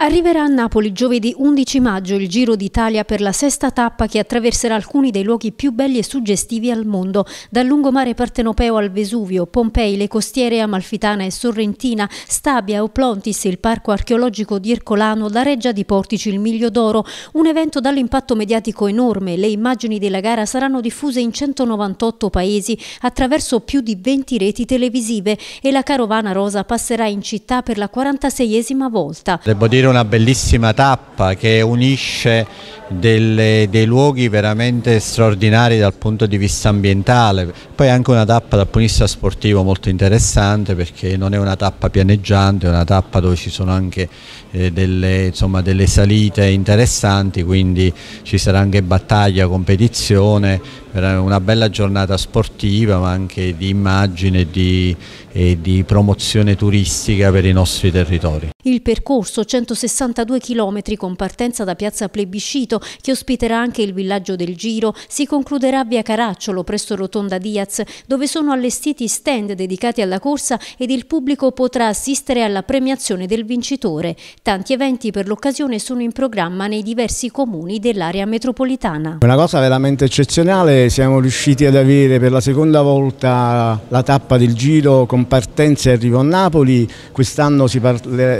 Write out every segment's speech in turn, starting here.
Arriverà a Napoli giovedì 11 maggio il Giro d'Italia per la sesta tappa che attraverserà alcuni dei luoghi più belli e suggestivi al mondo, dal lungomare partenopeo al Vesuvio, Pompei, le costiere amalfitana e sorrentina, Stabia, Oplontis, il parco archeologico di Ercolano, la reggia di Portici, il Miglio d'Oro, un evento dall'impatto mediatico enorme. Le immagini della gara saranno diffuse in 198 paesi attraverso più di 20 reti televisive e la carovana rosa passerà in città per la 46esima volta. Devo dire una bellissima tappa che unisce delle, dei luoghi veramente straordinari dal punto di vista ambientale, poi anche una tappa dal punto di vista sportivo molto interessante perché non è una tappa pianeggiante, è una tappa dove ci sono anche eh, delle, insomma, delle salite interessanti, quindi ci sarà anche battaglia, competizione, una bella giornata sportiva ma anche di immagine di, e eh, di promozione turistica per i nostri territori. Il percorso 160 162 km con partenza da Piazza Plebiscito, che ospiterà anche il villaggio del Giro, si concluderà via Caracciolo presso Rotonda Diaz, dove sono allestiti stand dedicati alla corsa ed il pubblico potrà assistere alla premiazione del vincitore. Tanti eventi per l'occasione sono in programma nei diversi comuni dell'area metropolitana. Una cosa veramente eccezionale, siamo riusciti ad avere per la seconda volta la tappa del Giro con partenza e arrivo a Napoli, quest'anno si,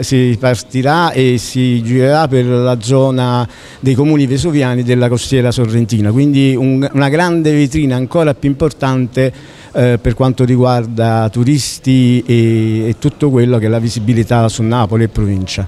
si partirà e si girerà per la zona dei comuni vesuviani della costiera sorrentina, quindi un, una grande vetrina ancora più importante eh, per quanto riguarda turisti e, e tutto quello che è la visibilità su Napoli e provincia.